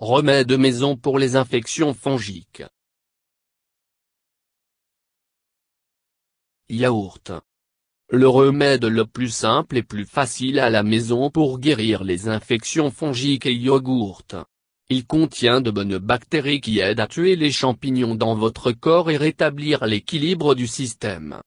Remède maison pour les infections fongiques. Yaourt. Le remède le plus simple et plus facile à la maison pour guérir les infections fongiques est yaourt. Il contient de bonnes bactéries qui aident à tuer les champignons dans votre corps et rétablir l'équilibre du système.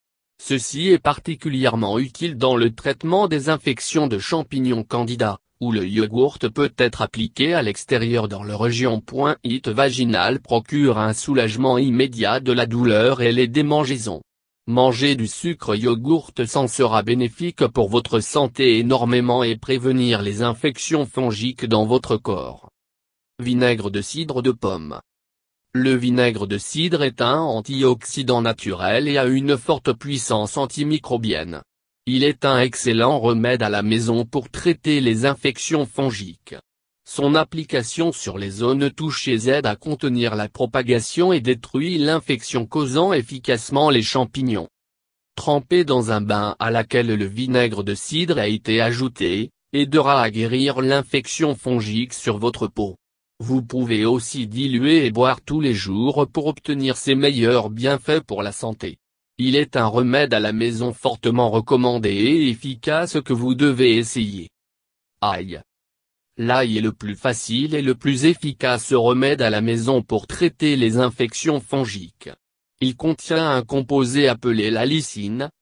Ceci est particulièrement utile dans le traitement des infections de champignons candidats, ou le yogourt peut être appliqué à l'extérieur dans le région It vaginale procure un soulagement immédiat de la douleur et les démangeaisons. Manger du sucre yogourt s'en sera bénéfique pour votre santé énormément et prévenir les infections fongiques dans votre corps. Vinaigre de cidre de pomme. Le vinaigre de cidre est un antioxydant naturel et a une forte puissance antimicrobienne. Il est un excellent remède à la maison pour traiter les infections fongiques. Son application sur les zones touchées aide à contenir la propagation et détruit l'infection causant efficacement les champignons. Tremper dans un bain à laquelle le vinaigre de cidre a été ajouté, aidera à guérir l'infection fongique sur votre peau. Vous pouvez aussi diluer et boire tous les jours pour obtenir ses meilleurs bienfaits pour la santé. Il est un remède à la maison fortement recommandé et efficace que vous devez essayer. Aïe. L'ail est le plus facile et le plus efficace remède à la maison pour traiter les infections fongiques. Il contient un composé appelé la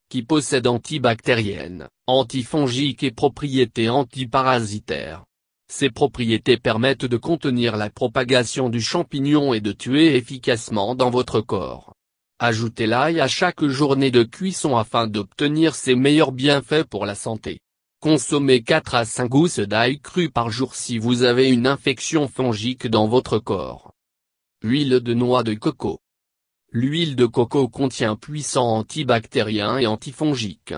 qui possède antibactérienne, antifongique et propriétés antiparasitaires. Ces propriétés permettent de contenir la propagation du champignon et de tuer efficacement dans votre corps. Ajoutez l'ail à chaque journée de cuisson afin d'obtenir ses meilleurs bienfaits pour la santé. Consommez 4 à 5 gousses d'ail cru par jour si vous avez une infection fongique dans votre corps. Huile de noix de coco. L'huile de coco contient puissants antibactériens et antifongiques.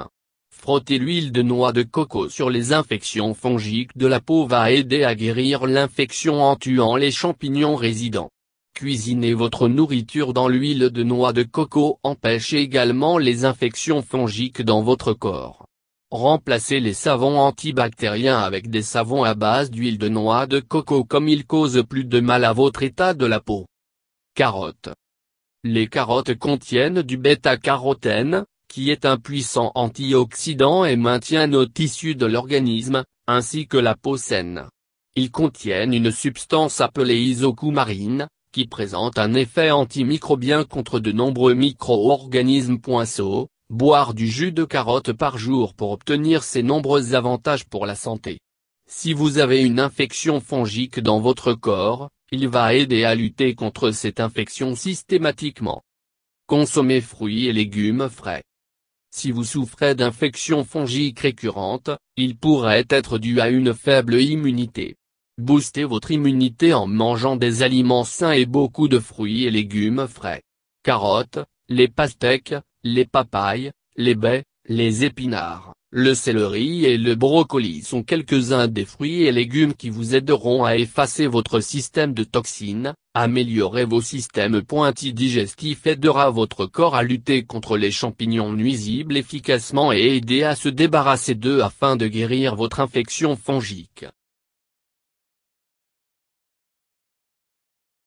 Frotter l'huile de noix de coco sur les infections fongiques de la peau va aider à guérir l'infection en tuant les champignons résidents. Cuisinez votre nourriture dans l'huile de noix de coco empêche également les infections fongiques dans votre corps. Remplacez les savons antibactériens avec des savons à base d'huile de noix de coco comme ils causent plus de mal à votre état de la peau. Carottes. Les carottes contiennent du bêta-carotène, qui est un puissant antioxydant et maintient nos tissus de l'organisme, ainsi que la peau saine. Ils contiennent une substance appelée isocoumarine qui présente un effet antimicrobien contre de nombreux micro-organismes. boire du jus de carotte par jour pour obtenir ces nombreux avantages pour la santé. Si vous avez une infection fongique dans votre corps, il va aider à lutter contre cette infection systématiquement. Consommez fruits et légumes frais. Si vous souffrez d'infections fongiques récurrentes, il pourrait être dû à une faible immunité. Boostez votre immunité en mangeant des aliments sains et beaucoup de fruits et légumes frais. Carottes, les pastèques, les papayes, les baies, les épinards, le céleri et le brocoli sont quelques-uns des fruits et légumes qui vous aideront à effacer votre système de toxines, améliorer vos systèmes pointis digestifs aidera votre corps à lutter contre les champignons nuisibles efficacement et aider à se débarrasser d'eux afin de guérir votre infection fongique.